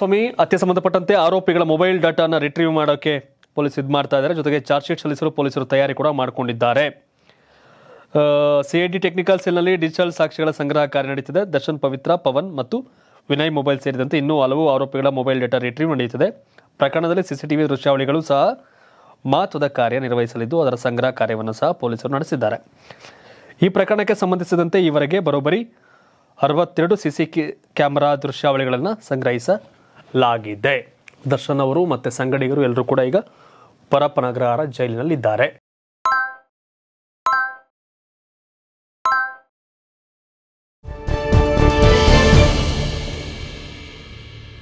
ಸ್ವಾಮಿ ಹತ್ಯೆ ಸಂಬಂಧಪಟ್ಟಂತೆ ಆರೋಪಿಗಳ ಮೊಬೈಲ್ ಡಾಟಾನ ರಿಟ್ರೀವ್ ಮಾಡೋಕೆ ಪೊಲೀಸ್ ಇದು ಮಾಡ್ತಾ ಇದ್ದಾರೆ ಜೊತೆಗೆ ಚಾರ್ಜ್ ಶೀಟ್ ಸಲ್ಲಿಸಲು ಪೊಲೀಸರು ತಯಾರಿ ಕೂಡ ಮಾಡಿಕೊಂಡಿದ್ದಾರೆ ಸಿಐಡಿ ಟೆಕ್ನಿಕಲ್ ಸೆಲ್ನಲ್ಲಿ ಡಿಜಿಟಲ್ ಸಾಕ್ಷಿಗಳ ಸಂಗ್ರಹ ಕಾರ್ಯ ನಡೀತಿದೆ ದರ್ಶನ್ ಪವಿತ್ರ ಪವನ್ ಮತ್ತು ವಿನಯ್ ಮೊಬೈಲ್ ಸೇರಿದಂತೆ ಇನ್ನೂ ಹಲವು ಆರೋಪಿಗಳ ಮೊಬೈಲ್ ಡೇಟಾ ರಿಟ್ರೀವ್ ನಡೆಯುತ್ತಿದೆ ಪ್ರಕರಣದಲ್ಲಿ ಸಿಸಿಟಿವಿ ದೃಶ್ಯಾವಳಿಗಳು ಸಹ ಮಹತ್ವದ ಕಾರ್ಯ ನಿರ್ವಹಿಸಲಿದ್ದು ಅದರ ಸಂಗ್ರಹ ಕಾರ್ಯವನ್ನು ಸಹ ಪೊಲೀಸರು ನಡೆಸಿದ್ದಾರೆ ಈ ಪ್ರಕರಣಕ್ಕೆ ಸಂಬಂಧಿಸಿದಂತೆ ಈವರೆಗೆ ಬರೋಬ್ಬರಿ ಅರವತ್ತೆರಡು ಸಿ ಸಿ ಕ್ಯಾಮರಾ ದೃಶ್ಯಾವಳಿಗಳನ್ನು ಸಂಗ್ರಹಿಸಲಾಗಿದೆ ದರ್ಶನ್ ಅವರು ಮತ್ತು ಸಂಗಡಿಗರು ಎಲ್ಲರೂ ಕೂಡ ಈಗ ಪರಪನಗ್ರಹಾರ ಜೈಲಿನಲ್ಲಿದ್ದಾರೆ